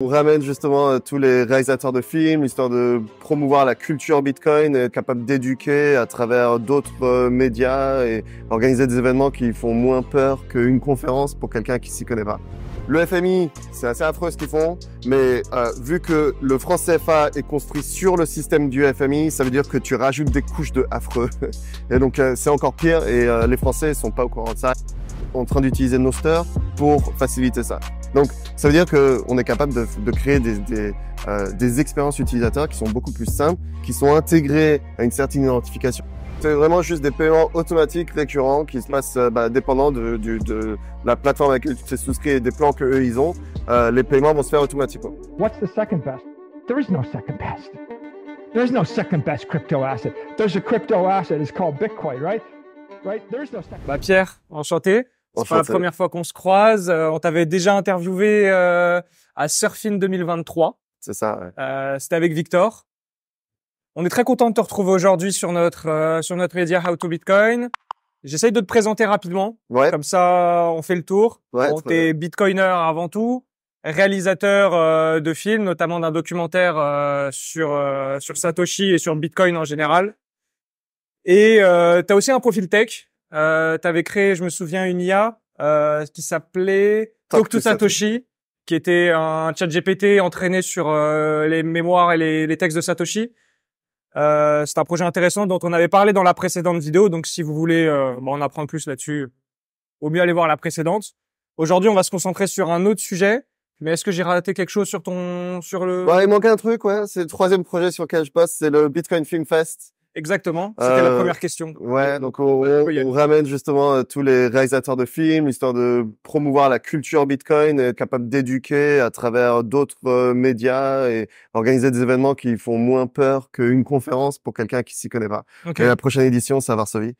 On ramène justement euh, tous les réalisateurs de films, histoire de promouvoir la culture Bitcoin, être capable d'éduquer à travers d'autres euh, médias et organiser des événements qui font moins peur qu'une conférence pour quelqu'un qui s'y connaît pas. Le FMI, c'est assez affreux ce qu'ils font, mais euh, vu que le franc CFA est construit sur le système du FMI, ça veut dire que tu rajoutes des couches de affreux. Et donc c'est encore pire et les Français sont pas au courant de ça. On est en train d'utiliser Noster pour faciliter ça. Donc, ça veut dire qu'on est capable de, de créer des, des, euh, des expériences utilisateurs qui sont beaucoup plus simples, qui sont intégrées à une certaine identification. C'est vraiment juste des paiements automatiques récurrents qui se passent euh, bah, dépendant de, de, la plateforme avec laquelle tu t'es souscrit et des plans que eux ils ont. Euh, les paiements vont se faire automatiquement. Bah Pierre, enchanté. C'est pas la euh, première fois qu'on se croise. Euh, on t'avait déjà interviewé euh, à Surfing 2023. C'est ça. Ouais. Euh, C'était avec Victor. On est très content de te retrouver aujourd'hui sur notre sur notre média How to Bitcoin. J'essaye de te présenter rapidement. Ouais. Comme ça, on fait le tour. Ouais, es t'es Bitcoiner avant tout, réalisateur de films, notamment d'un documentaire sur sur Satoshi et sur Bitcoin en général. Et euh, tu as aussi un profil tech. Euh, tu avais créé, je me souviens, une IA euh, qui s'appelait Talk, to Satoshi, qui était un chat GPT entraîné sur euh, les mémoires et les, textes de Satoshi. Euh, c'est un projet intéressant dont on avait parlé dans la précédente vidéo, donc si vous voulez en euh, bah, apprendre plus là-dessus, au mieux aller voir la précédente. Aujourd'hui, on va se concentrer sur un autre sujet. Mais est-ce que j'ai raté quelque chose sur ton, sur le? Bah, il manque un truc, ouais. C'est le troisième projet sur lequel je passe, c'est le Bitcoin Film Fest. Exactement, c'était la euh, première question. Ouais, euh, donc on, ramène justement euh, tous les réalisateurs de films, histoire de promouvoir la culture Bitcoin, et être capable d'éduquer à travers d'autres médias et organiser des événements qui font moins peur qu'une conférence pour quelqu'un qui s'y connaît pas. Et la prochaine édition, c'est à Varsovie.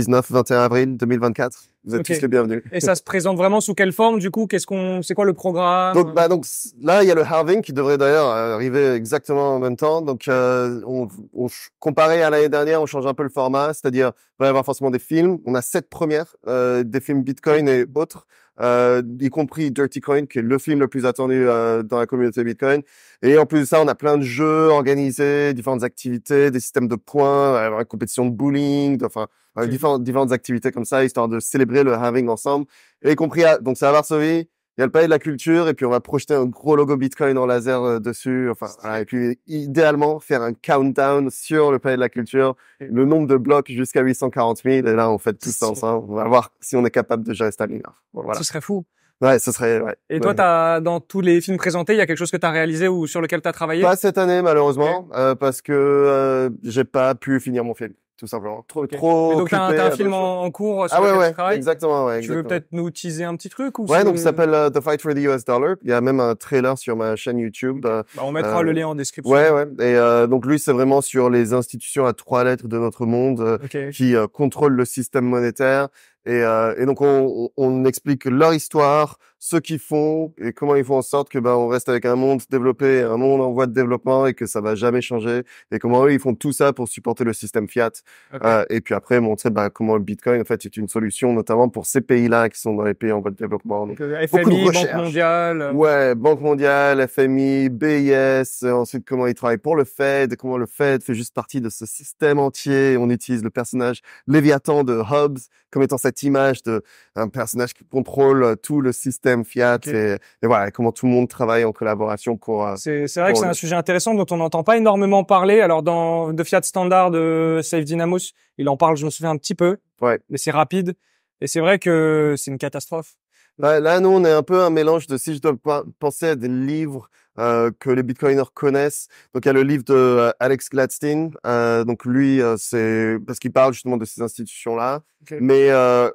19-21 avril 2024. Vous êtes tous les bienvenus. Et ça se présente vraiment sous quelle forme du coup Qu'est-ce qu'on, c'est quoi le programme Donc, bah, donc là, il y a le halving qui devrait d'ailleurs euh, arriver exactement en même temps. Donc, euh, on, on, comparé à l'année dernière, on change un peu le format, c'est-à-dire il va y avoir forcément des films. On a sept premières, euh, des films Bitcoin et autres, y compris Dirty Coin, qui est le film le plus attendu dans la communauté Bitcoin. Et en plus de ça, on a plein de jeux organisés, différentes activités, des systèmes de points, une compétition de bowling, enfin différentes, différentes activités comme ça, histoire de célébrer le having ensemble, et y compris donc c'est à Varsovie. Il y a le palais de la culture et puis on va projeter un gros logo Bitcoin en laser euh, dessus. Enfin, et puis idéalement faire un countdown sur le palais de la culture, le nombre de blocs jusqu'à 840 000. Et là, on fait tout ça ensemble. On va voir si on est capable de gérer Stalingrad. Voilà. Ce serait fou. Ouais, ce serait. Ouais. Et toi, dans tous les films présentés, il y a quelque chose que tu as réalisé ou sur lequel tu as travaillé Pas cette année, malheureusement, euh, parce que euh, j'ai pas pu finir mon film tout simplement. Trop, trop donc, t'as un, un, film en, cours sur ah, ouais, exactement, ouais, Tu veux peut-être nous teaser un petit truc ou Ouais, donc ça s'appelle euh, The Fight for the US Dollar. Il y a même un trailer sur ma chaîne YouTube. Bah, on mettra euh, le lien en description. Ouais, ouais. Et euh, donc, lui, c'est vraiment sur les institutions à trois lettres de notre monde qui contrôlent le système monétaire. Et, donc, on, on explique leur histoire, ce qu'ils font et comment ils font en sorte que bah, on reste avec un monde développé, un monde en voie de développement et que ça va jamais changer et comment eux ils font tout ça pour supporter le système fiat euh, et puis après montrer bah, comment le Bitcoin en fait est une solution notamment pour ces pays-là qui sont dans les pays en voie de développement. Donc, euh, FMI, Banque mondiale. Euh. Ouais, Banque mondiale, FMI, BIS. ensuite comment ils travaillent pour le Fed, comment le Fed fait juste partie de ce système entier. On utilise le personnage Léviathan de Hobbes comme étant cette image de un personnage qui contrôle tout le système Fiat et, voilà comment tout le monde travaille en collaboration pour. Euh, c'est vrai que c'est un sujet intéressant dont on n'entend pas énormément parler. Alors dans de Fiat Standard, de Safe Dynamos, il en parle, je me souviens un petit peu, ouais. mais c'est rapide. Et c'est vrai que c'est une catastrophe. Bah, là, nous, on est un peu un mélange de si je dois penser à des livres euh, que les bitcoiners connaissent. Donc, il y a le livre de euh, Alex Gladstein. Euh, donc, lui, c'est parce qu'il parle justement de ces institutions-là. Mais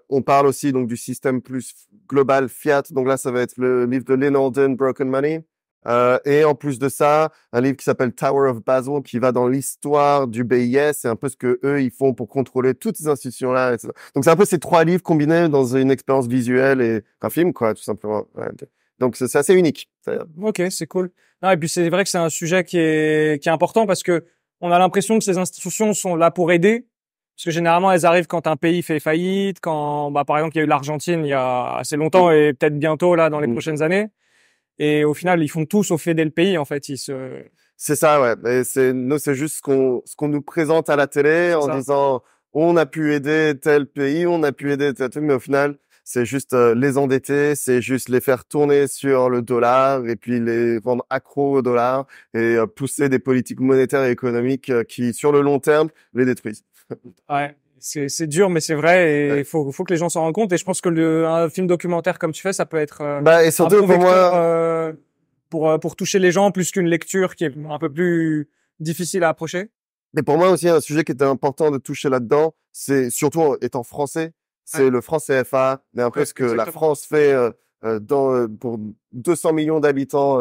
on parle aussi donc du système plus global fiat. Donc là, ça va être le livre de Lynn Broken Money. Euh, et en plus de ça, un livre qui s'appelle Tower of Basel, qui va dans l'histoire du BIS, c'est un peu ce que eux ils font pour contrôler toutes ces institutions-là. Donc c'est un peu ces trois livres combinés dans une expérience visuelle et un film, quoi, tout simplement. Donc c'est assez unique. Ok, c'est cool. et puis c'est vrai que c'est un sujet qui est, qui est important parce que on a l'impression que ces institutions sont là pour aider, parce que généralement elles arrivent quand un pays fait faillite, quand bah, par exemple il y a eu l'Argentine il y a assez longtemps mm. et peut-être bientôt là dans les mm. prochaines années. Et au final, ils font tous au fait le pays, en fait. Ils se... C'est ça, ouais. C'est, nous, c'est juste ce qu'on, ce qu'on nous présente à la télé en disant, on a pu aider tel pays, on a pu aider tel mais au final, c'est juste euh, les endetter, c'est juste les faire tourner sur le dollar et puis les vendre accro au dollar et euh, pousser des politiques monétaires et économiques euh, qui, sur le long terme, les détruisent. ouais c'est dur, mais c'est vrai. Et il faut, que les gens s'en rendent compte. Et je pense que le, film documentaire comme tu fais, ça peut être. Euh, bah, et surtout un pour moi. Euh, euh, pour, toucher les gens plus qu'une lecture qui est un peu plus difficile à approcher. Mais pour moi aussi, un sujet qui était important de toucher là-dedans, c'est surtout étant français, c'est le franc CFA, mais un peu ce que la France fait dans, pour 200 millions d'habitants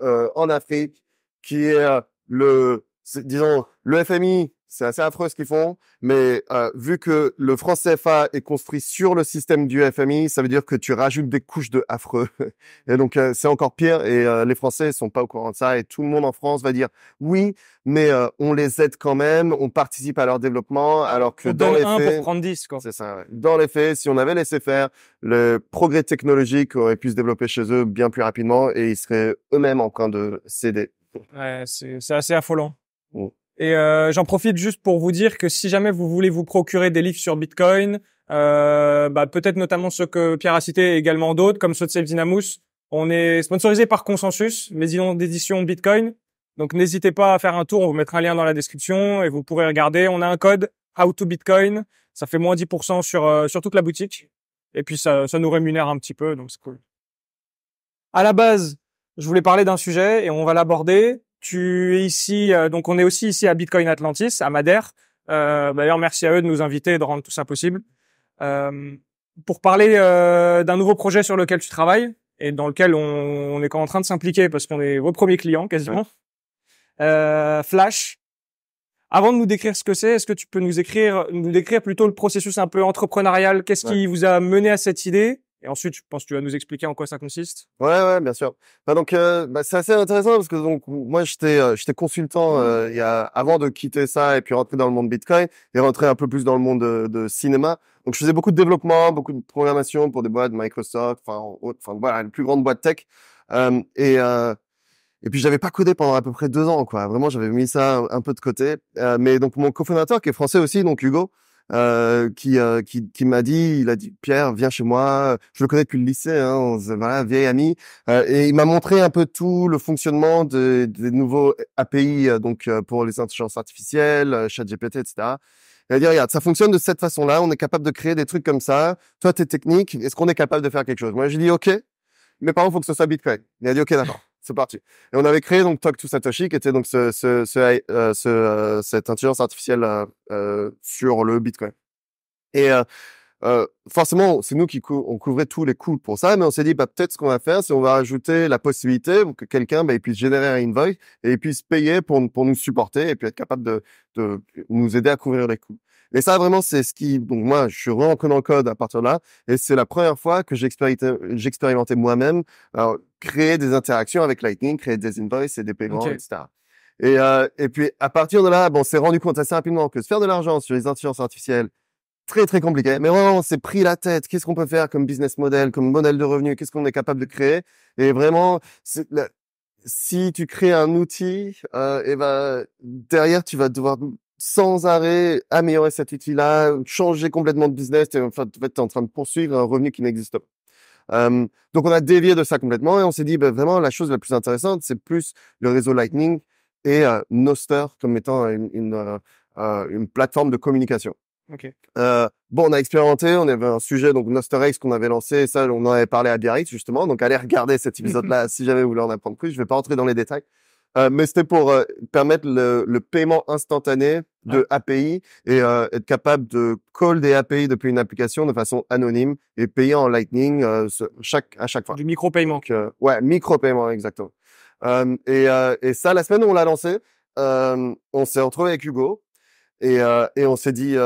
en Afrique, qui est le, disons, le FMI c'est assez affreux ce qu'ils font, mais euh, vu que le franc CFA est construit sur le système du FMI, ça veut dire que tu rajoutes des couches de affreux. et donc euh, c'est encore pire et euh, les Français sont pas au courant de ça et tout le monde en France va dire oui, mais on les aide quand même, on participe à leur développement ah, alors que dans les faits pour prendre 10 quoi. C'est ça. Dans les faits, si on avait laissé faire, le progrès technologique aurait pu se développer chez eux bien plus rapidement et ils seraient eux-mêmes en train de céder. Ouais, c'est assez affolant. Mm. Et euh, j'en profite juste pour vous dire que si jamais vous voulez vous procurer des livres sur Bitcoin, euh, bah peut-être notamment ceux que Pierre a cités et également d'autres, comme ceux de Save Dynamus, on est sponsorisé par Consensus, mais ils maison d'édition Bitcoin. Donc n'hésitez pas à faire un tour, on vous mettra un lien dans la description et vous pourrez regarder. On a un code HowToBitcoin, to Bitcoin, ça fait moins 10% sur, euh, sur toute la boutique. Et puis ça, ça nous rémunère un petit peu, donc c'est cool. À la base, je voulais parler d'un sujet et on va l'aborder. Tu es ici, euh, donc on est aussi ici à Bitcoin Atlantis, à Madère. Euh, d'ailleurs, merci à eux de nous inviter et de rendre tout ça possible. Euh, pour parler d'un nouveau projet sur lequel tu travailles et dans lequel on, est en train de s'impliquer parce qu'on est vos premiers clients quasiment. Flash. Avant de nous décrire ce que c'est, est-ce que tu peux nous écrire, nous décrire plutôt le processus un peu entrepreneurial Qu'est-ce qui vous a mené à cette idée et ensuite, je pense que tu vas nous expliquer en quoi ça consiste. Ouais, ouais, bien sûr. Bah, donc, euh, bah, c'est assez intéressant parce que donc moi, j'étais, euh, j'étais consultant mmh. euh, il y a, avant de quitter ça et puis rentrer dans le monde Bitcoin et rentrer un peu plus dans le monde de, cinéma. Donc, je faisais beaucoup de développement, beaucoup de programmation pour des boîtes Microsoft, enfin, voilà, les plus grandes boîtes tech. et et puis j'avais pas codé pendant à peu près deux ans, quoi. Vraiment, j'avais mis ça un, un peu de côté. mais donc mon cofondateur qui est français aussi, donc Hugo. Euh, qui, euh, qui, qui m'a dit, il a dit Pierre, viens chez moi. Je le connais depuis le lycée, hein, on voilà, vieil ami. Euh, et il m'a montré un peu tout le fonctionnement des nouveaux API, donc pour les intelligences artificielles, ChatGPT, etc. Il a dit regarde, ça fonctionne de cette façon-là. On est capable de créer des trucs comme ça. Toi, t'es technique. Est-ce qu'on est capable de faire quelque chose Moi, j'ai dit ok. mais par contre faut que ce soit Bitcoin. Il a dit ok, d'accord c'est parti. Et on avait créé donc Talk to Satoshi, qui était donc ce, euh, euh, cette intelligence artificielle euh, sur le Bitcoin. Et forcément, c'est nous qui on couvrait tous les coûts pour ça, mais on s'est dit bah, peut-être ce qu'on va faire, c'est on va ajouter la possibilité que quelqu'un bah, puisse générer un invoice et puisse payer pour, pour nous supporter et puis être capable de, de nous aider à couvrir les coûts. Et ça, vraiment, c'est ce qui. Donc, moi, je suis vraiment en en code à partir de là. Et c'est la première fois que j'expérimentais moi-même créer des interactions avec Lightning, créer des invoices et des paiements, etc. Et, euh, et puis, à partir de là, bon, on s'est rendu compte assez rapidement que se faire de l'argent sur les intelligences artificielles, très, très compliqué. Mais vraiment, on s'est pris la tête. Qu'est-ce qu'on peut faire comme business model, comme modèle de revenu? Qu'est-ce qu'on est capable de créer? Et vraiment, si tu crées un outil, euh, et ben derrière tu vas devoir sans arrêt améliorer cette outil-là, changer complètement de business. Es, en fait, tu es en train de poursuivre un revenu qui n'existe pas. donc, on a dévié de ça complètement et on s'est dit, bah, vraiment, la chose la plus intéressante, c'est plus le réseau Lightning et euh, Noster comme étant une, euh, euh, plateforme de communication. bon, on a expérimenté, on avait un sujet, donc NosterX qu'on avait lancé, ça, on en avait parlé à Biarritz, justement. Donc, allez regarder cet épisode-là si jamais vous voulez en apprendre plus. Je ne vais pas rentrer dans les détails. Euh, mais c'était pour euh, permettre le, le, paiement instantané de API et euh, être capable de call des API depuis une application de façon anonyme et payer en Lightning chaque, à chaque fois. Du micro-paiement. ouais, micro-paiement, exactement. Et, et, ça, la semaine où on l'a lancé, on s'est retrouvé avec Hugo et, et on s'est dit,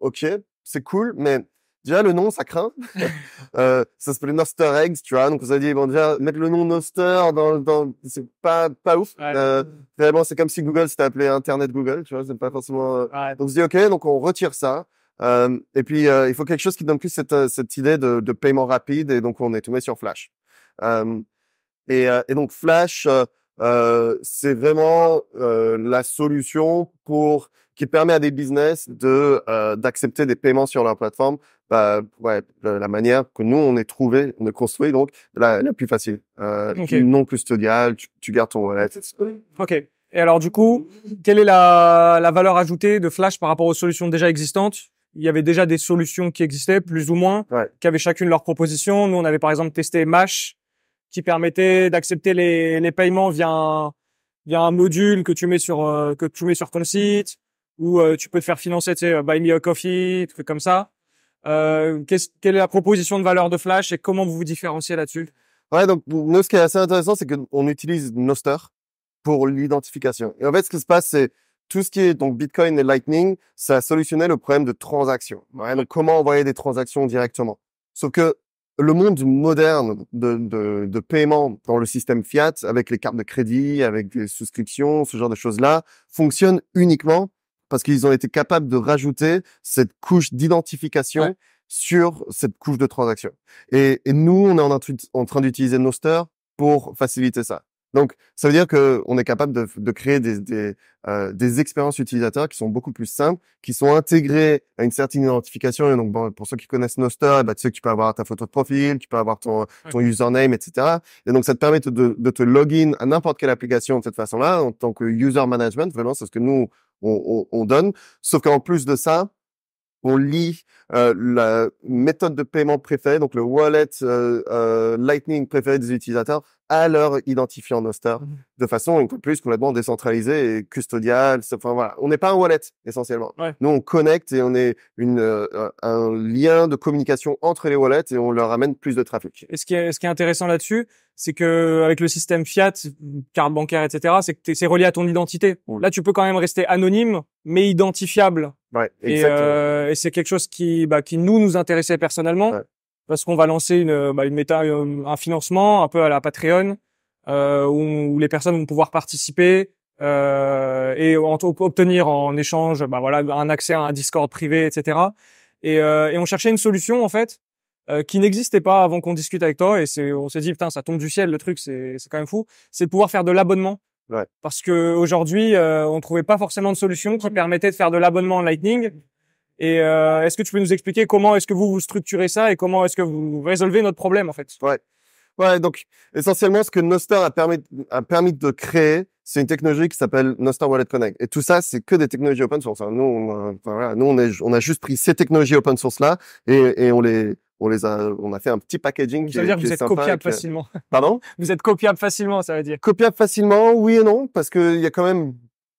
OK, c'est cool, mais déjà le nom ça craint euh, ça s'appelait Noster Eggs tu vois donc on s'est dit bon déjà mettre le nom Noster dans, c'est pas pas ouf vraiment euh, c'est comme si Google s'était appelé Internet Google tu vois c'est pas forcément euh, donc on se dit ok donc on retire ça et puis il faut quelque chose qui donne plus cette, cette idée de, de paiement rapide et donc on est tombé sur Flash et, et donc Flash euh, c'est vraiment euh, la solution pour qui permet à des business de euh, d'accepter des paiements sur leur plateforme. Bah, ouais, la manière que nous on est trouvé, on est construit donc la, plus facile, non custodial, tu, gardes ton wallet. Ok. Et alors du coup, quelle est la, la valeur ajoutée de Flash par rapport aux solutions déjà existantes il y avait déjà des solutions qui existaient, plus ou moins, qui avaient chacune leur proposition. Nous, on avait par exemple testé Mash, qui permettait d'accepter les, les, paiements via un, via un module que tu mets sur euh, que tu mets sur ton site ou euh, tu peux te faire financer tu sais euh, buy me a coffee trucs comme ça euh, ce quelle est la proposition de valeur de Flash et comment vous vous différenciez là-dessus Ouais, donc nous, ce qui est assez intéressant, c'est qu'on utilise Noster pour l'identification. Et en fait, ce qui se passe, c'est tout ce qui est donc Bitcoin et Lightning, ça solutionné le problème de transaction. comment envoyer des transactions directement. Sauf que le monde moderne de, de, paiement dans le système fiat, avec les cartes de crédit, avec les souscriptions, ce genre de choses-là, fonctionne uniquement parce qu'ils ont été capables de rajouter cette couche d'identification sur cette couche de transaction. Et, nous, on est en, en train d'utiliser Noster pour faciliter ça. Donc, ça veut dire qu'on est capable de, de créer des, des, euh, des, expériences utilisateurs qui sont beaucoup plus simples, qui sont intégrées à une certaine identification. Et donc, bon, pour ceux qui connaissent Noster, eh bah, ben, tu sais que tu peux avoir ta photo de profil, tu peux avoir ton, ton username, etc. Et donc, ça te permet de, de te login à n'importe quelle application de cette façon-là, en tant que user management. Vraiment, c'est ce que nous, on, on donne. Sauf qu'en plus de ça, on lit euh, la méthode de paiement préférée, donc le wallet euh, euh, Lightning préféré des utilisateurs, à leur identifiant Nostar, mmh de façon, une plus, complètement décentralisée et custodiale. Enfin, voilà. On n'est pas un wallet, essentiellement. Nous, on connecte et on est une, un lien de communication entre les wallets et on leur amène plus de trafic. Et ce qui est, ce qui est intéressant là-dessus, c'est que avec le système fiat, carte bancaire, etc., c'est que c'est relié à ton identité. Là, tu peux quand même rester anonyme, mais identifiable et, euh, et c'est quelque chose qui, bah, qui nous nous intéressait personnellement parce qu'on va lancer une, bah, une méta, euh, un financement un peu à la Patreon euh, où, les personnes vont pouvoir participer euh, et obtenir en échange, bah, voilà, un accès à un Discord privé, etc. Et, euh, et on cherchait une solution en fait qui n'existait pas avant qu'on discute avec toi et on s'est dit putain ça tombe du ciel le truc c'est, c'est quand même fou, c'est de pouvoir faire de l'abonnement Ouais. Parce que aujourd'hui, euh, on trouvait pas forcément de solution qui permettait de faire de l'abonnement Lightning. Et euh, est-ce que tu peux nous expliquer comment est-ce que vous vous structurez ça et comment est-ce que vous résolvez notre problème en fait Ouais. Ouais, donc essentiellement ce que Noster a permis a permis de créer, c'est une technologie qui s'appelle Noster Wallet Connect. Et tout ça, c'est que des technologies open source. Hein. Nous, on, a, nous on, on a juste pris ces technologies open source là et, et on les on les a, on a fait un petit packaging. ça dire que vous êtes copiable facilement. Pardon Vous êtes copiable facilement, ça veut dire. Copiable facilement, oui et non, parce qu'il y a quand même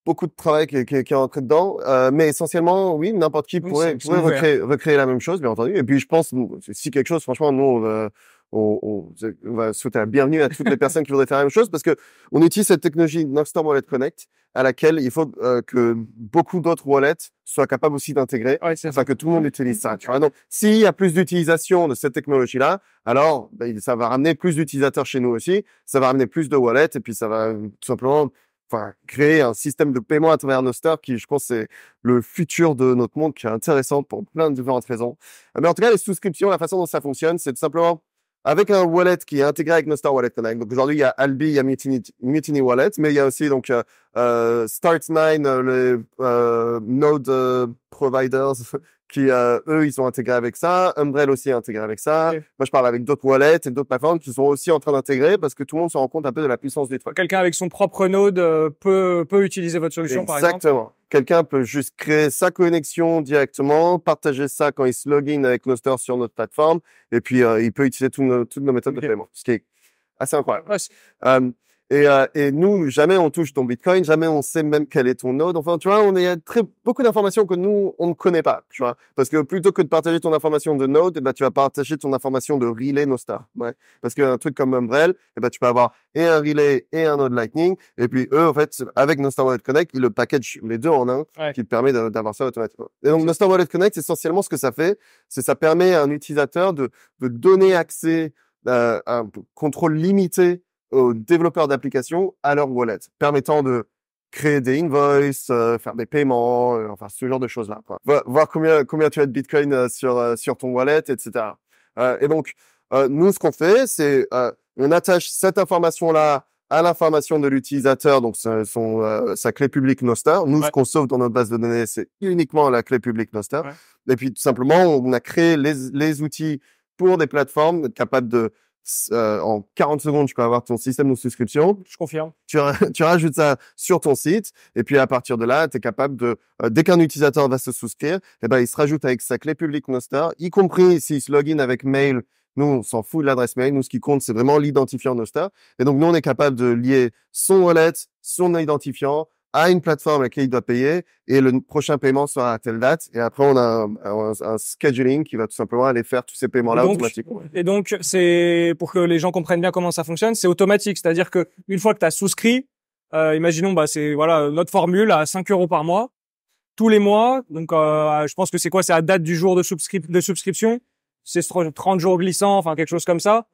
beaucoup de travail qui, qui, qui est entré dedans. Euh, mais essentiellement, oui, n'importe qui pourrait, recréer, la même chose, bien entendu. Et puis, je pense, si quelque chose, franchement, nous, euh, on, va souhaiter la bienvenue à toutes les personnes qui voudraient faire la même chose parce que on utilise cette technologie Nostor Wallet Connect à laquelle il faut euh, que beaucoup d'autres wallets soient capables aussi d'intégrer, ouais, que tout le monde utilise ça. Tu vois Donc, s'il y a plus d'utilisation de cette technologie-là, alors bah, ça va ramener plus d'utilisateurs chez nous aussi, ça va ramener plus de wallets et puis ça va tout simplement enfin, créer un système de paiement à travers Nostor qui, je pense, c'est le futur de notre monde qui est intéressant pour plein de différentes raisons. Mais en tout cas, les souscriptions, la façon dont ça fonctionne, c'est tout simplement avec un wallet qui est intégré avec Nostar Wallet Donc aujourd'hui, il y a Albi, il y a Mutiny, Wallet, mais il y a aussi donc euh, euh, Start9, euh, les node providers qui eux ils sont intégrés avec ça, Umbrel aussi est intégré avec ça. Moi je parle avec d'autres wallets et d'autres plateformes qui sont aussi en train d'intégrer parce que tout le monde se rend compte un peu de la puissance des trucs. Quelqu'un avec son propre node peut peut utiliser votre solution par exemple. Exactement. Quelqu'un peut juste créer sa connexion directement, partager ça quand il se login avec stores sur notre plateforme, et puis euh, il peut utiliser toutes nos, méthodes de paiement, ce qui est assez incroyable. Et, euh, et, nous, jamais on touche ton Bitcoin, jamais on sait même quel est ton node. Enfin, tu vois, on a très beaucoup d'informations que nous on ne connaît pas, tu vois. Parce que plutôt que de partager ton information de node, eh ben, tu vas partager ton information de relay Nostar. Ouais. Parce qu'un truc comme Umbrel, eh ben, tu peux avoir et un relay et un node Lightning. Et puis eux, en fait, avec Nostar Wallet Connect, ils le packagent les deux en un, qui te permet d'avoir ça automatiquement. Et donc Nostar Wallet Connect, essentiellement, ce que ça fait, c'est ça permet à un utilisateur de, de donner accès euh, à un contrôle limité aux développeurs d'applications à leur wallet, permettant de créer des invoices, euh, faire des paiements, euh, enfin ce genre de choses-là. voir combien, combien tu as de Bitcoin euh, sur, sur ton wallet, etc. et donc, nous, ce qu'on fait, c'est on attache cette information-là à l'information de l'utilisateur, donc son, sa clé publique Noster. Nous, ce qu'on sauve dans notre base de données, c'est uniquement la clé publique Noster. Et puis, tout simplement, on a créé les, les outils pour des plateformes capables de euh, en 40 secondes, tu peux avoir ton système de souscription. Je confirme. Tu, rajoutes ça sur ton site et puis à partir de là, tu es capable de, euh, dès qu'un utilisateur va se souscrire, et eh ben, il se rajoute avec sa clé publique Noster, y compris s'il se login avec mail. Nous, on s'en fout de l'adresse mail. Nous, ce qui compte, c'est vraiment l'identifiant Noster. Et donc, nous, on est capable de lier son wallet, son identifiant, à une plateforme à laquelle il doit payer et le prochain paiement sera à telle date. Et après, on a un, scheduling qui va tout simplement aller faire tous ces paiements-là automatiquement. Et donc, c'est pour que les gens comprennent bien comment ça fonctionne, c'est automatique. C'est-à-dire que une fois que tu as souscrit, euh, imaginons, bah, c'est voilà notre formule à 5 euros par mois, tous les mois. Donc, euh, je pense que c'est quoi C'est à date du jour de, souscription de subscription. C'est 30 jours glissants, enfin quelque chose comme ça.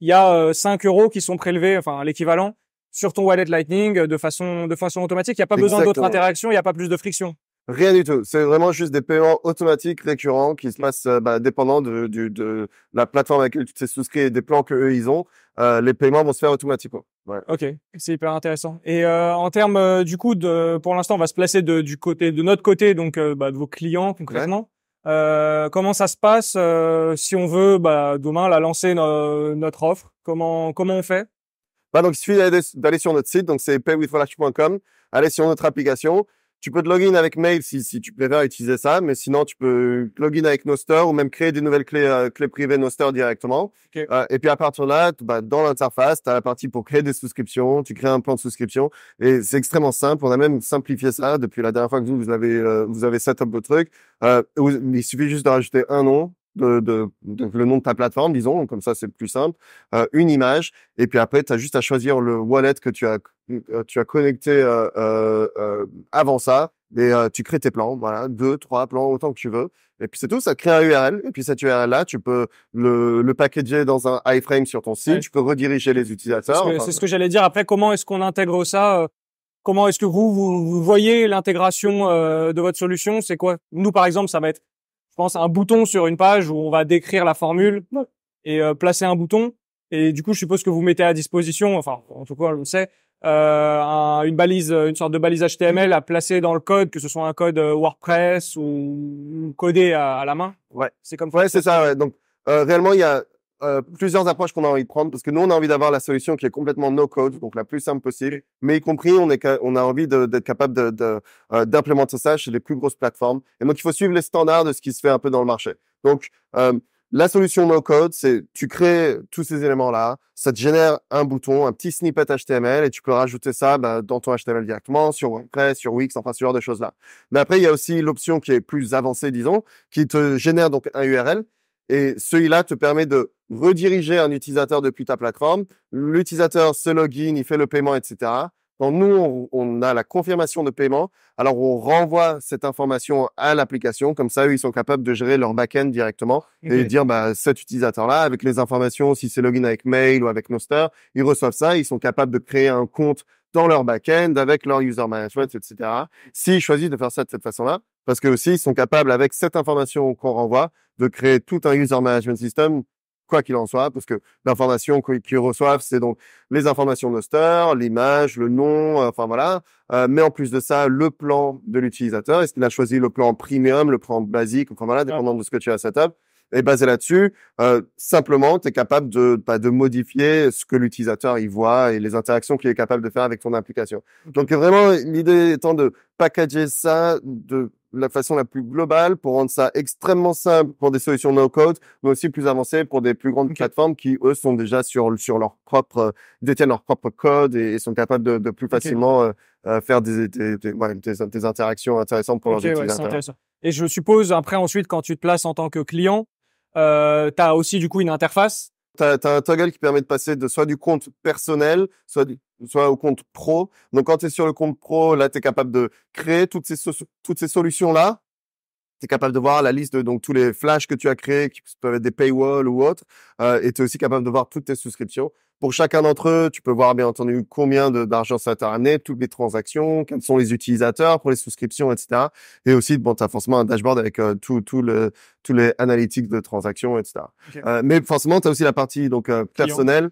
Il y a 5 euh, euros qui sont prélevés, enfin l'équivalent, sur ton wallet Lightning euh, de façon, de façon automatique. Il n'y a pas besoin d'autres interactions, il n'y a pas plus de friction. Rien du tout. C'est vraiment juste des paiements automatiques récurrents qui se passent euh, bah, dépendant de, la plateforme avec laquelle tu t'es souscrit et des plans que eux ils ont. Euh, les paiements vont se faire automatiquement. Ok, c'est hyper intéressant. Et en termes du coup, pour l'instant, on va se placer de, du côté de notre côté, donc bah, de vos clients concrètement. comment ça se passe si on veut bah, demain la lancer notre offre Comment comment on fait bah, il suffit d'aller sur notre site, donc c'est paywithflash.com, aller sur notre application. Tu peux te login avec mail si, tu préfères utiliser ça, mais sinon tu peux login avec Noster ou même créer des nouvelles clés, euh, clés privées Noster directement. Euh, et puis à partir de là, bah, dans l'interface, tu as la partie pour créer des souscriptions, tu crées un plan de souscription et c'est extrêmement simple. On a même simplifié ça depuis la dernière fois que vous, vous avez, euh, vous avez set up truc. il suffit juste de rajouter un nom, de, de, le nom de ta plateforme, disons, comme ça c'est plus simple, euh, une image, et puis après tu as juste à choisir le wallet que tu as, euh, tu as connecté euh, euh avant ça, et tu crées tes plans, voilà, deux, trois plans, autant que tu veux, et puis c'est tout, ça crée un URL, et puis cette URL-là, tu peux le, le packager dans un iframe sur ton site, tu peux rediriger les utilisateurs. C'est ce que, j'allais dire, après comment est-ce qu'on intègre ça Comment est-ce que vous, vous, vous voyez l'intégration de votre solution C'est quoi Nous, par exemple, ça va être je pense, un bouton sur une page où on va décrire la formule et euh, placer un bouton. Et du coup, je suppose que vous mettez à disposition, enfin, en tout cas, on le sait, euh, une balise, euh, une sorte de balise HTML à placer dans le code, que ce soit un code euh, WordPress ou codé à, la main. Ouais, c'est comme ça. Ouais, c'est ça. Donc, réellement, il y a euh, plusieurs approches qu'on a envie de prendre parce que nous, on a envie d'avoir la solution qui est complètement no-code, donc la plus simple possible, mais y compris, on, est, on a envie d'être capable euh, d'implémenter de, ça chez les plus grosses plateformes. Et donc, il faut suivre les standards de ce qui se fait un peu dans le marché. Donc, euh, la solution no-code, c'est tu crées tous ces éléments-là, ça te génère un bouton, un petit snippet HTML, et tu peux rajouter ça bah, dans ton HTML directement, sur WordPress, sur Wix, enfin ce genre de choses-là. Mais après, il y a aussi l'option qui est plus avancée, disons, qui te génère donc un URL, et celui-là te permet de rediriger un utilisateur depuis ta plateforme. L'utilisateur se login, il fait le paiement, etc. Quand nous, on, a la confirmation de paiement, alors on renvoie cette information à l'application. Comme ça, eux, ils sont capables de gérer leur back-end directement et dire, bah, cet utilisateur-là, avec les informations, si c'est login avec mail ou avec Noster, ils reçoivent ça. Ils sont capables de créer un compte dans leur back-end avec leur user management, etc. S'ils choisissent de faire ça de cette façon-là, parce que aussi, ils sont capables, avec cette information qu'on renvoie, de créer tout un user management system quoi qu'il en soit, parce que l'information qu'ils reçoivent, c'est donc les informations de d'hoster, l'image, le nom, euh, enfin voilà. Euh, mais en plus de ça, le plan de l'utilisateur. Est-ce qu'il a choisi le plan premium, le plan basique, enfin voilà, ah. dépendant de ce que tu as à setup et basé là-dessus. Euh, simplement, tu es capable de, pas bah, de modifier ce que l'utilisateur y voit et les interactions qu'il est capable de faire avec ton application. Donc vraiment, l'idée étant de packager ça de la façon la plus globale pour rendre ça extrêmement simple pour des solutions no-code, mais aussi plus avancées pour des plus grandes plateformes qui, eux, sont déjà sur, sur leur propre, euh, détiennent leur propre code et, sont capables de, plus facilement euh, euh, faire des, des, interactions intéressantes pour leurs utilisateurs. Et je suppose, après, ensuite, quand tu te places en tant que client, tu as aussi, du coup, une interface tu as, un toggle qui permet de passer de soit du compte personnel, soit, au compte pro. Donc, quand tu es sur le compte pro, là, tu es capable de créer toutes ces, toutes ces solutions-là. Tu es capable de voir la liste de donc, tous les flashs que tu as créés, qui peuvent être des paywalls ou autres. Euh, et tu es aussi capable de voir toutes tes souscriptions. Pour chacun d'entre eux, tu peux voir bien entendu combien d'argent ça t'a ramené, toutes les transactions, quels sont les utilisateurs pour les souscriptions, etc. Et aussi, bon, tu as forcément un dashboard avec euh, tout, tout le, tous les analytics de transactions, etc. Euh, mais forcément, tu as aussi la partie donc euh, personnelle.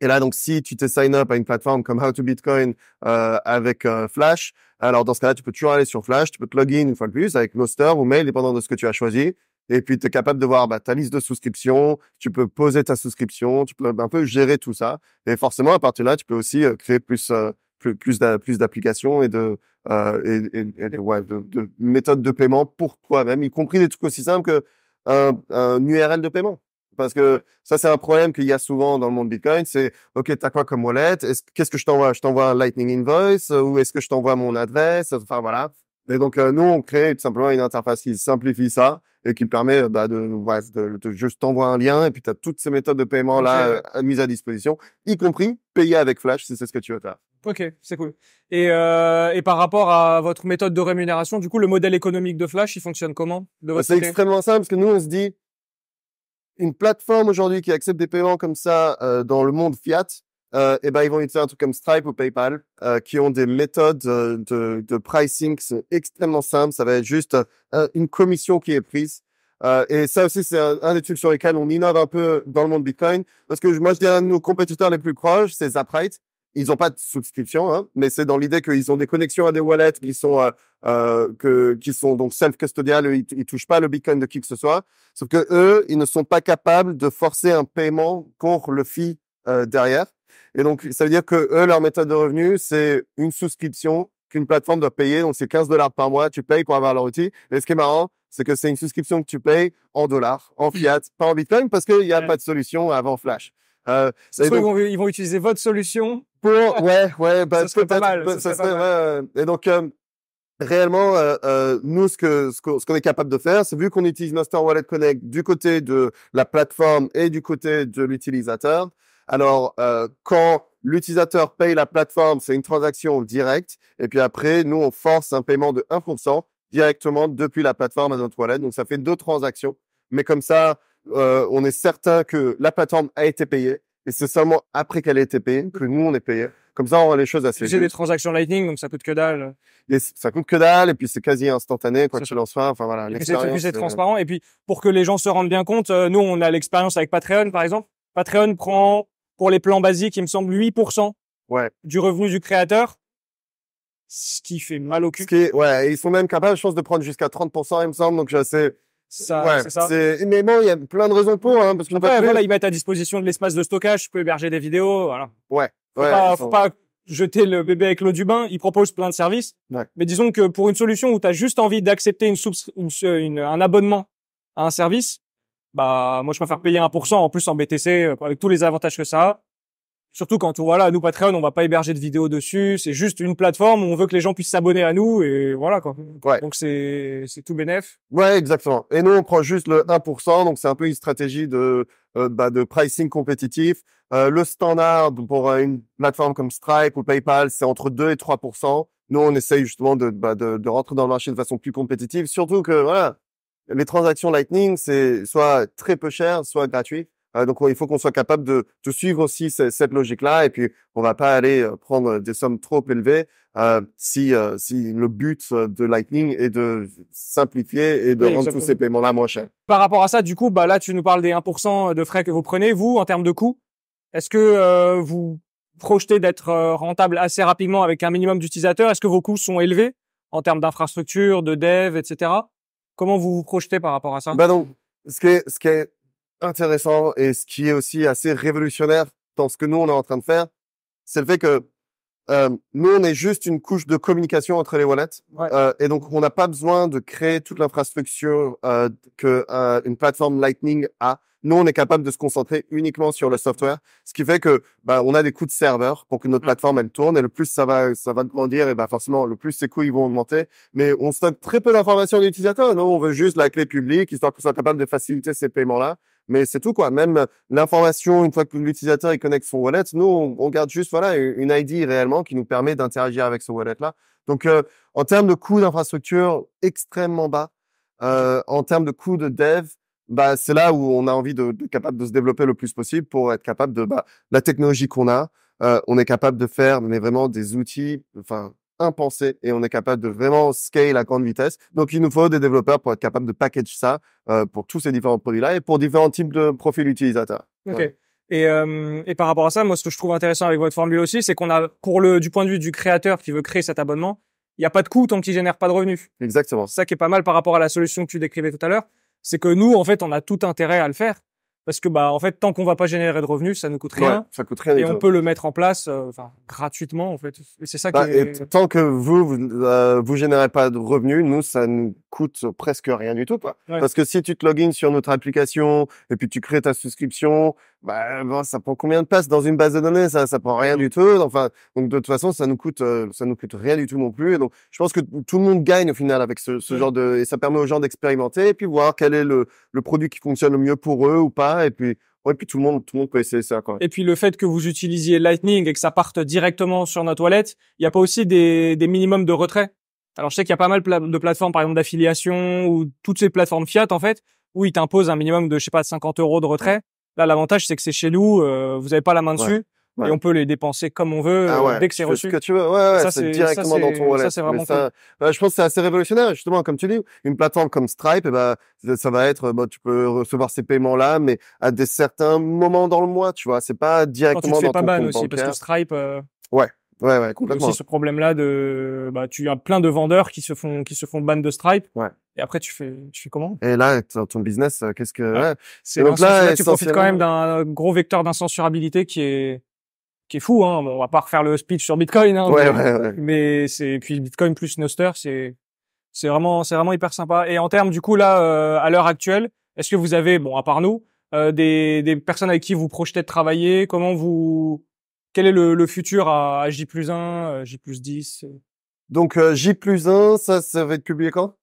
Et là, donc, si tu te sign up à une plateforme comme How to Bitcoin euh, avec euh, Flash, alors dans ce cas-là, tu peux toujours aller sur Flash, tu peux te login une fois de plus avec l'oster ou Mail, dépendant de ce que tu as choisi. Et puis, tu es capable de voir bah, ta liste de souscription, tu peux poser ta souscription, tu peux bah, un peu gérer tout ça. Et forcément, à partir de là, tu peux aussi euh, créer plus, euh, plus, plus d'applications et, de, euh, et, et, de, méthodes de paiement pour toi-même, y compris des trucs aussi simples que un, un URL de paiement. Parce que ça, c'est un problème qu'il y a souvent dans le monde Bitcoin. C'est, OK, t'as quoi comme wallet? Qu'est-ce que je t'envoie? Je t'envoie un Lightning Invoice ou est-ce que je t'envoie mon adresse? Enfin, voilà. Et donc, euh, nous, on crée tout simplement une interface qui simplifie ça et qui permet bah, de, de, juste t'envoyer un lien et puis tu as toutes ces méthodes de paiement là euh, mises à disposition, y compris payer avec Flash si c'est ce que tu veux. faire. Ok, c'est cool. Et, euh, par rapport à votre méthode de rémunération, du coup, le modèle économique de Flash, il fonctionne comment bah, C'est extrêmement simple parce que nous, on se dit, une plateforme aujourd'hui qui accepte des paiements comme ça euh, dans le monde fiat, euh, eh ben ils vont utiliser un truc comme Stripe ou PayPal euh, qui ont des méthodes euh, de, de, pricing extrêmement simples. Ça va être juste euh, une commission qui est prise. et ça aussi, c'est un, un, des trucs sur lesquels on innove un peu dans le monde Bitcoin. Parce que moi, je dirais un nos compétiteurs les plus proches, c'est Zaprite. Ils n'ont pas de souscription hein, mais c'est dans l'idée qu'ils ont des connexions à des wallets qui sont que, qui sont donc self-custodial, ils, ils touchent pas le Bitcoin de qui que ce soit. Sauf que eux, ils ne sont pas capables de forcer un paiement pour le fee derrière. Et donc, ça veut dire que leur méthode de revenu, c'est une souscription qu'une plateforme doit payer. Donc, c'est 15 dollars par mois. Tu payes pour avoir leur outil. Et ce qui est marrant, c'est que c'est une souscription que tu payes en dollars, en mmh. fiat, pas en bitcoin, parce qu'il n'y a pas de solution avant Flash. Euh, donc, ils, vont, utiliser votre solution pour ouais ouais bah, bah ça serait pas mal, ça et donc euh, réellement euh, nous ce ce qu'on est capable de faire c'est vu qu'on utilise Master Wallet Connect du côté de la plateforme et du côté de l'utilisateur alors, euh, quand l'utilisateur paye la plateforme, c'est une transaction directe. Et puis après, nous, on force un paiement de 1% directement depuis la plateforme à notre wallet. Donc, ça fait deux transactions. Mais comme ça, euh, on est certain que la plateforme a été payée. Et c'est seulement après qu'elle a été payée que nous, on est payé. Comme ça, on a les choses assez J'ai des transactions Lightning, donc ça coûte que dalle. Et ça coûte que dalle, et puis c'est quasi instantané, quoi tu en Enfin voilà, C'est euh, transparent. Et puis, pour que les gens se rendent bien compte, nous, on a l'expérience avec Patreon, par exemple. Patreon prend pour les plans basiques, il me semble 8% ouais. du revenu du créateur. Ce qui fait mal au cul. ouais, ils sont même capables, je de prendre jusqu'à 30%, il me semble. Donc, c'est, ça, ouais, ça. Mais bon, il y a plein de raisons pour. Hein, parce Après, voilà, ils mettent à disposition de l'espace de stockage. Je peux héberger des vidéos. Voilà. Ouais. Faut ouais, pas, faut pas jeter le bébé avec l'eau du bain. Ils proposent plein de services. Mais disons que pour une solution où tu as juste envie d'accepter une, une, une, un abonnement à un service, bah moi je préfère payer 1% en plus en BTC euh, avec tous les avantages que ça Surtout quand voilà, nous Patreon, on va pas héberger de vidéos dessus, c'est juste une plateforme où on veut que les gens puissent s'abonner à nous et voilà quoi. Ouais. Donc c'est c'est tout bénéf. Ouais, exactement. Et nous on prend juste le 1%, donc c'est un peu une stratégie de euh, bah, de pricing compétitif. Euh, le standard pour une plateforme comme Stripe ou PayPal, c'est entre 2 et 3%. Nous, on essaye justement de, bah, de, de rentrer dans le marché de façon plus compétitive, surtout que voilà, les transactions Lightning, c'est soit très peu cher, soit gratuit. Euh, donc, il faut qu'on soit capable de, de suivre aussi cette logique-là. Et puis, on va pas aller euh, prendre des sommes trop élevées euh, si, si le but de Lightning est de simplifier et de rendre tous ces paiements-là moins chers. Par rapport à ça, du coup, bah là, tu nous parles des 1% de frais que vous prenez. Vous, en termes de coûts, est-ce que vous projetez d'être rentable assez rapidement avec un minimum d'utilisateurs Est-ce que vos coûts sont élevés en termes d'infrastructure, de dev, etc. Comment vous vous projetez par rapport à ça Ben donc, ce qui, est, ce qui est intéressant et ce qui est aussi assez révolutionnaire dans ce que nous on est en train de faire, c'est le fait que euh, nous on est juste une couche de communication entre les wallets euh, et donc on n'a pas besoin de créer toute l'infrastructure euh, que euh, une plateforme Lightning a. Nous, on est capable de se concentrer uniquement sur le software, ce qui fait que bah, on a des coûts de serveur pour que notre mmh. plateforme elle tourne. Et le plus ça va, ça va grandir, et bah forcément, le plus ces coûts ils vont augmenter. Mais on stocke très peu d'informations de l'utilisateur. Nous, on veut juste la clé publique, histoire qu'on soit capable de faciliter ces paiements-là. Mais c'est tout quoi. Même l'information, une fois que l'utilisateur il connecte son wallet, nous on, garde juste voilà une ID réellement qui nous permet d'interagir avec ce wallet là. Donc euh, en termes de coûts d'infrastructure extrêmement bas, euh, en termes de coûts de dev, bah, c'est là où on a envie de, capable de se développer le plus possible pour être capable de bah, la technologie qu'on a, euh, on est capable de faire mais vraiment des outils enfin impensés et on est capable de vraiment scale à grande vitesse. Donc il nous faut des développeurs pour être capable de package ça euh, pour tous ces différents produits là et pour différents types de profils utilisateurs. Ok. Et, euh, et par rapport à ça, moi ce que je trouve intéressant avec votre formule aussi, c'est qu'on a pour le du point de vue du créateur qui veut créer cet abonnement, il n'y a pas de coût tant qu'il génère pas de revenus. Exactement. C'est ça qui est pas mal par rapport à la solution que tu décrivais tout à l'heure c'est que nous, en fait, on a tout intérêt à le faire parce que bah en fait tant qu'on va pas générer de revenus ça ne coûte rien ça coûte rien et on peut le mettre en place euh, gratuitement en fait et c'est ça bah, qui tant que vous vous, euh, vous générez pas de revenus nous ça nous coûte presque rien du tout. Quoi. Parce que si tu te logins sur notre application et puis tu crées ta souscription, bah, ça prend combien de place dans une base de données ça, ça prend rien du tout. Enfin, donc de toute façon, ça nous coûte, euh, ça nous coûte rien du tout non plus. Et donc, je pense que tout le monde gagne au final avec ce, genre de, et ça permet aux gens d'expérimenter et puis voir quel est le, le produit qui fonctionne le mieux pour eux ou pas. Et puis, Ouais, puis tout le monde, tout le monde peut essayer ça, quoi. Et puis le fait que vous utilisiez Lightning et que ça parte directement sur notre toilette il n'y a pas aussi des, des minimums de retrait alors je sais qu'il y a pas mal de plateformes, par exemple d'affiliation ou toutes ces plateformes fiat en fait, où ils t'imposent un minimum de je sais pas 50 euros de retrait. Là l'avantage c'est que c'est chez nous, euh, vous n'avez pas la main dessus. Et on peut les dépenser comme on veut ah euh, dès que c'est reçu. que tu Ouais, ouais c'est directement dans ton wallet. vraiment bah, je pense que c'est assez révolutionnaire, justement, comme tu dis. Une plateforme comme Stripe, et eh ben, bah, ça va être, bah, tu peux recevoir ces paiements-là, mais à des certains moments dans le mois, tu vois. C'est pas directement Quand tu fais pas aussi, parce que Stripe. Euh, ouais. Ouais, ouais, complètement. C'est ce problème-là de, bah, tu as plein de vendeurs qui se font, qui se font ban de Stripe. Ouais. Et après, tu fais, tu fais comment Et là, ton business, euh, qu'est-ce que ouais. C'est donc là, tu profites quand même d'un gros vecteur d'incensurabilité qui est qui est fou. Hein. On va pas refaire le speech sur Bitcoin. Hein, ouais, mais, ouais, ouais. mais c'est puis Bitcoin plus Noster, c'est c'est vraiment c'est vraiment hyper sympa. Et en termes du coup là, euh, à l'heure actuelle, est-ce que vous avez bon à part nous euh, des des personnes avec qui vous projetez de travailler Comment vous quel est le, le futur à, à J plus 1, euh, J plus 10 euh Donc euh, J plus 1, ça, ça va être publié quand